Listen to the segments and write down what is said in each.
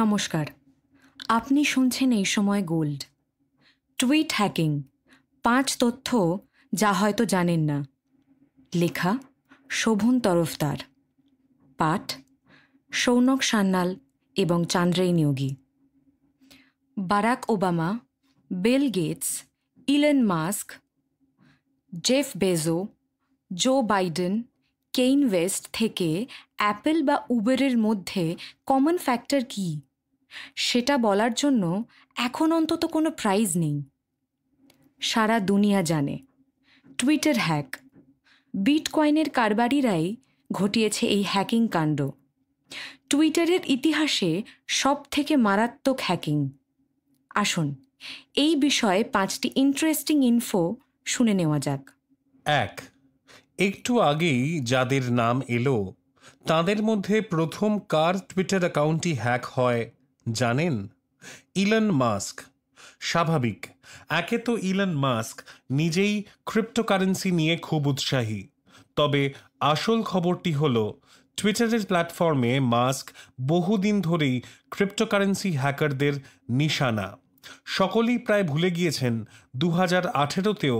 নমস্কার আপনি শুনছেন এই সময় গোল্ড টুইট হ্যাকিং পাঁচ তথ্য যা হয়তো জানেন না লেখা শোভন তরফদার পাঠ সৌনক সান্যাল এবং Chandreyee Niyogi Barack Obama Bill Gates Elon Musk Jeff Bezos Joe Biden Kanye West থেকে অ্যাপেল বা উবেরের মধ্যে কমন ফ্যাক্টর কী সেটা বলার জন্য এখন অন্তত কোনো প্রাইজ নেই সারা দুনিয়া জানে টুইটার হ্যাক বিট কয়েনের কারবারিরাই ঘটিয়েছে এই হ্যাকিং কাণ্ড টুইটারের ইতিহাসে সব থেকে মারাত্মক হ্যাকিং আসুন এই বিষয়ে পাঁচটি ইন্টারেস্টিং ইনফো শুনে নেওয়া যাক এক একটু আগেই যাদের নাম এলো তাদের মধ্যে প্রথম কার টুইটার অ্যাকাউন্টটি হ্যাক হয় জানেন ইলন মাস্ক স্বাভাবিক একে তো ইলন মাস্ক নিজেই ক্রিপ্টোকারেন্সি নিয়ে খুব উৎসাহী তবে আসল খবরটি হলো টুইটারের প্ল্যাটফর্মে মাস্ক বহুদিন ধরেই ক্রিপ্টোকারেন্সি হ্যাকারদের নিশানা সকলেই প্রায় ভুলে গিয়েছেন দু হাজার আঠেরোতেও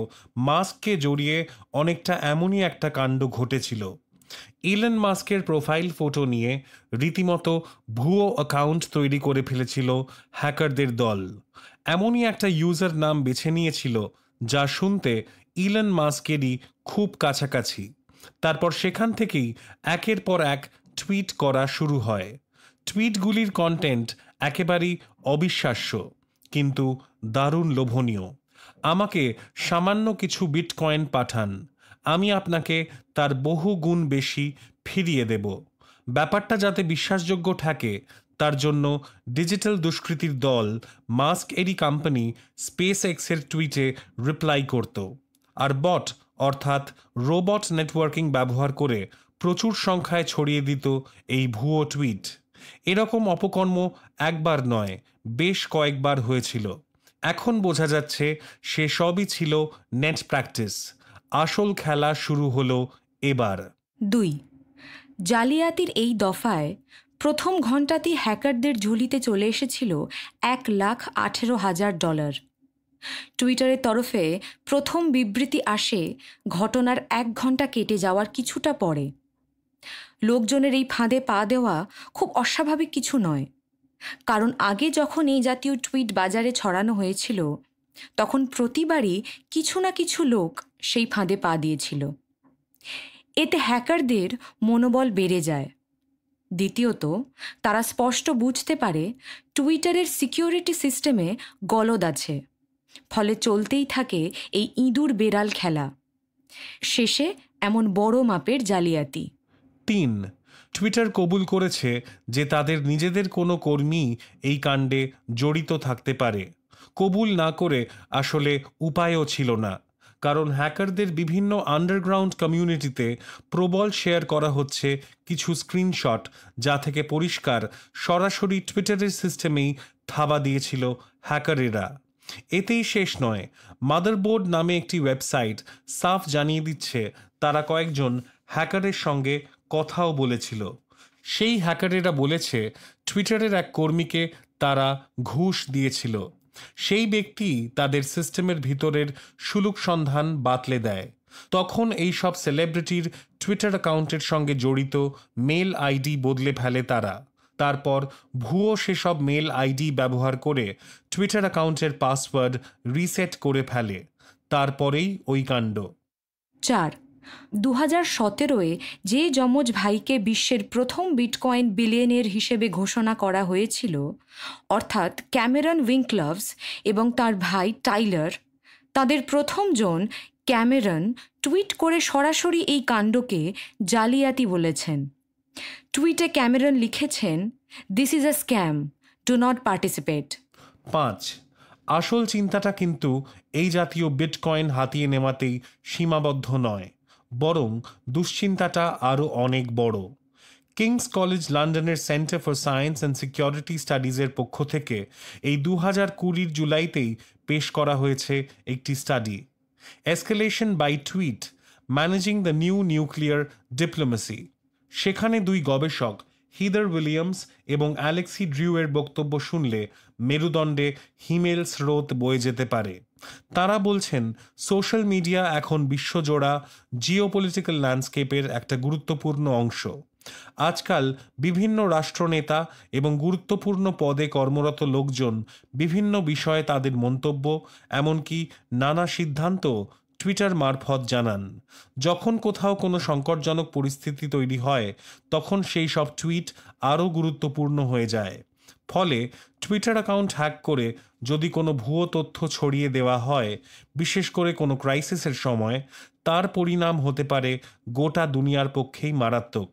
মাস্ককে জড়িয়ে অনেকটা এমনই একটা কাণ্ড ঘটেছিল ইলন মাস্কের প্রোফাইল ফটো নিয়ে রীতিমতো ভুয়ো অ্যাকাউন্ট তৈরি করে ফেলেছিল হ্যাকারদের দল এমনই একটা ইউজার নাম বেছে নিয়েছিল যা শুনতে ইলন মাস্কেরই খুব কাছাকাছি তারপর সেখান থেকেই একের পর এক টুইট করা শুরু হয় টুইটগুলির কন্টেন্ট একেবারেই অবিশ্বাস্য কিন্তু দারুণ লোভনীয় আমাকে সামান্য কিছু বিটকয়েন পাঠান আমি আপনাকে তার বহু গুণ বেশি ফিরিয়ে দেব ব্যাপারটা যাতে বিশ্বাসযোগ্য থাকে তার জন্য ডিজিটাল দুষ্কৃতির দল মাস্ক এরি কোম্পানি স্পেস এক্সের টুইটে রিপ্লাই করত আর বট অর্থাৎ রোবট নেটওয়ার্কিং ব্যবহার করে প্রচুর সংখ্যায় ছড়িয়ে দিত এই ভুয়ো টুইট এরকম অপকর্ম একবার নয় বেশ কয়েকবার হয়েছিল এখন বোঝা যাচ্ছে সে সবই ছিল নেট প্র্যাকটিস আসল খেলা শুরু হলো এবার দুই জালিয়াতির এই দফায় প্রথম ঘণ্টাতেই হ্যাকারদের ঝুলিতে চলে এসেছিল এক লাখ আঠেরো হাজার ডলার টুইটারের তরফে প্রথম বিবৃতি আসে ঘটনার এক ঘন্টা কেটে যাওয়ার কিছুটা পরে লোকজনের এই ফাঁদে পা দেওয়া খুব অস্বাভাবিক কিছু নয় কারণ আগে যখন এই জাতীয় টুইট বাজারে ছড়ানো হয়েছিল তখন প্রতিবারই কিছু না কিছু লোক সেই ফাঁদে পা দিয়েছিল এতে হ্যাকারদের মনোবল বেড়ে যায় দ্বিতীয়ত তারা স্পষ্ট বুঝতে পারে টুইটারের সিকিউরিটি সিস্টেমে গলদ আছে ফলে চলতেই থাকে এই ইঁদুর বেড়াল খেলা শেষে এমন বড় মাপের জালিয়াতি তিন টুইটার কবুল করেছে যে তাদের নিজেদের কোনো কর্মী এই কাণ্ডে জড়িত থাকতে পারে কবুল না করে আসলে উপায়ও ছিল না কারণ হ্যাকারদের বিভিন্ন আন্ডারগ্রাউন্ড কমিউনিটিতে প্রবল শেয়ার করা হচ্ছে কিছু স্ক্রিনশট যা থেকে পরিষ্কার সরাসরি টুইটারের সিস্টেমেই থাবা দিয়েছিল হ্যাকারেরা এতেই শেষ নয় মাদারবোর্ড নামে একটি ওয়েবসাইট সাফ জানিয়ে দিচ্ছে তারা কয়েকজন হ্যাকারের সঙ্গে কথাও বলেছিল সেই হ্যাকারেরা বলেছে টুইটারের এক কর্মীকে তারা ঘুষ দিয়েছিল সেই ব্যক্তি তাদের সিস্টেমের ভিতরের সুলুক সন্ধান বাতলে দেয় তখন এই সব সেলিব্রিটির টুইটার অ্যাকাউন্টের সঙ্গে জড়িত মেল আইডি বদলে ফেলে তারা তারপর ভুয়ো সেসব মেল আইডি ব্যবহার করে টুইটার অ্যাকাউন্টের পাসওয়ার্ড রিসেট করে ফেলে তারপরেই ওই কাণ্ড চার দু হাজার সতেরোয় যে যমজ ভাইকে বিশ্বের প্রথম বিটকয়েন বিলিয়নের হিসেবে ঘোষণা করা হয়েছিল অর্থাৎ ক্যামেরন উইঙ্কলভস এবং তার ভাই টাইলার তাদের প্রথমজন ক্যামেরন টুইট করে সরাসরি এই কাণ্ডকে জালিয়াতি বলেছেন টুইটে ক্যামেরন লিখেছেন this is a scam do not participate পাঁচ আসল চিন্তাটা কিন্তু এই জাতীয় বিটকয়েন হাতিয়ে নেওয়াতেই সীমাবদ্ধ নয় বরং দুশ্চিন্তাটা আরও অনেক বড় কিংস কলেজ লন্ডনের centre for science and security স্টাডিজের পক্ষ থেকে এই দু হাজার কুড়ির জুলাইতেই পেশ করা হয়েছে একটি study escalation by tweet managing the new nuclear diplomacy সেখানে দুই গবেষক হিদার উইলিয়ামস এবং অ্যালেক্সি ড্রিউয়ের বক্তব্য শুনলে মেরুদণ্ডে হিমেল স্রোত বয়ে যেতে পারে তারা বলছেন সোশ্যাল মিডিয়া এখন বিশ্বজোড়া জিওপলিটিক্যাল ল্যান্ডস্কেপের একটা গুরুত্বপূর্ণ অংশ আজকাল বিভিন্ন রাষ্ট্রনেতা এবং গুরুত্বপূর্ণ পদে কর্মরত লোকজন বিভিন্ন বিষয়ে তাদের মন্তব্য এমনকি নানা সিদ্ধান্ত টুইটার মারফত জানান যখন কোথাও কোনো সংকটজনক পরিস্থিতি তৈরি হয় তখন সেই সব টুইট আরও গুরুত্বপূর্ণ হয়ে যায় ফলে টুইটার অ্যাকাউন্ট হ্যাক করে যদি কোনো ভুয়ো তথ্য ছড়িয়ে দেওয়া হয় বিশেষ করে কোনো ক্রাইসিসের সময় তার পরিণাম হতে পারে গোটা দুনিয়ার পক্ষেই মারাত্মক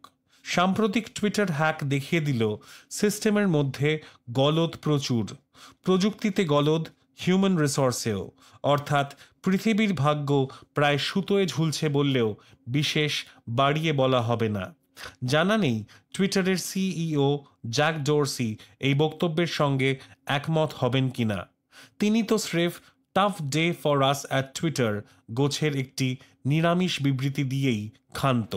সাম্প্রতিক টুইটার হ্যাক দেখিয়ে দিল সিস্টেমের মধ্যে গলদ প্রচুর প্রযুক্তিতে গলদ হিউম্যান রিসোর্সেও অর্থাৎ পৃথিবীর ভাগ্য প্রায় সুতোয় ঝুলছে বললেও বিশেষ বাড়িয়ে বলা হবে না জানা নেই টুইটারের সিইও জ্যাক ডোরসি এই বক্তব্যের সঙ্গে একমত হবেন কিনা তিনি তো স্রেফ tough day for us at Twitter গোছের একটি নিরামিষ বিবৃতি দিয়েই ক্ষান্ত